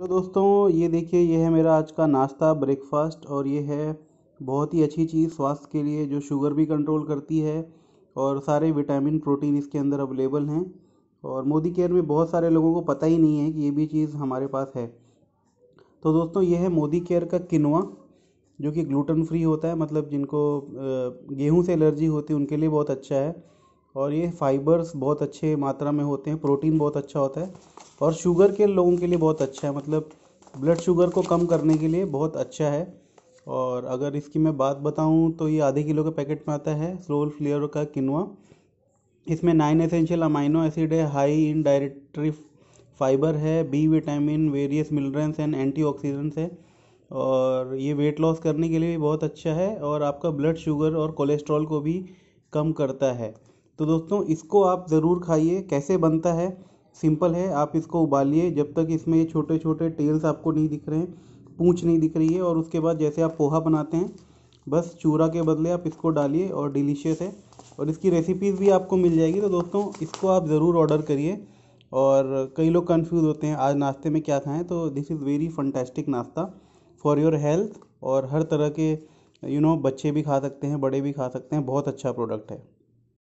तो दोस्तों ये देखिए ये है मेरा आज का नाश्ता ब्रेकफास्ट और ये है बहुत ही अच्छी चीज़ स्वास्थ्य के लिए जो शुगर भी कंट्रोल करती है और सारे विटामिन प्रोटीन इसके अंदर अवेलेबल हैं और मोदी केयर में बहुत सारे लोगों को पता ही नहीं है कि ये भी चीज़ हमारे पास है तो दोस्तों ये है मोदी केयर का किनवा जो कि ग्लूटन फ्री होता है मतलब जिनको गेहूं से एलर्जी होती है उनके लिए बहुत अच्छा है और ये फाइबर्स बहुत अच्छे मात्रा में होते हैं प्रोटीन बहुत अच्छा होता है और शुगर के लोगों के लिए बहुत अच्छा है मतलब ब्लड शुगर को कम करने के लिए बहुत अच्छा है और अगर इसकी मैं बात बताऊं तो ये आधे किलो के पैकेट में आता है सोल फ्लेवर का किनवा इसमें नाइन एसेंशियल अमाइनो एसिड है हाई इन डायरेक्ट्री फाइबर है B vitamin various minerals and oxidants है और ये वेट लॉस करने के लिए भी बहुत अच्छा है और आपका ब्लड शुगर और कोलेस्ट्रॉल को भी कम करता है तो दोस्तों इसको आप ज़रूर खाइए कैसे बनता है सिंपल है आप इसको उबालिए जब तक इसमें ये छोटे छोटे टेल्स आपको नहीं दिख रहे हैं पूँछ नहीं दिख रही है और उसके बाद जैसे आप पोहा बनाते हैं बस चूरा के बदले आप इसको डालिए और डिलीशियस है और इसकी रेसिपीज़ भी आपको मिल जाएगी तो दोस्तों इसको आप ज़रूर ऑर्डर करिए और कई लोग कंफ्यूज होते हैं आज नाश्ते में क्या खाएं तो दिस इज़ वेरी फंटेस्टिक नाश्ता फॉर योर हेल्थ और हर तरह के यू you नो know, बच्चे भी खा सकते हैं बड़े भी खा सकते हैं बहुत अच्छा प्रोडक्ट है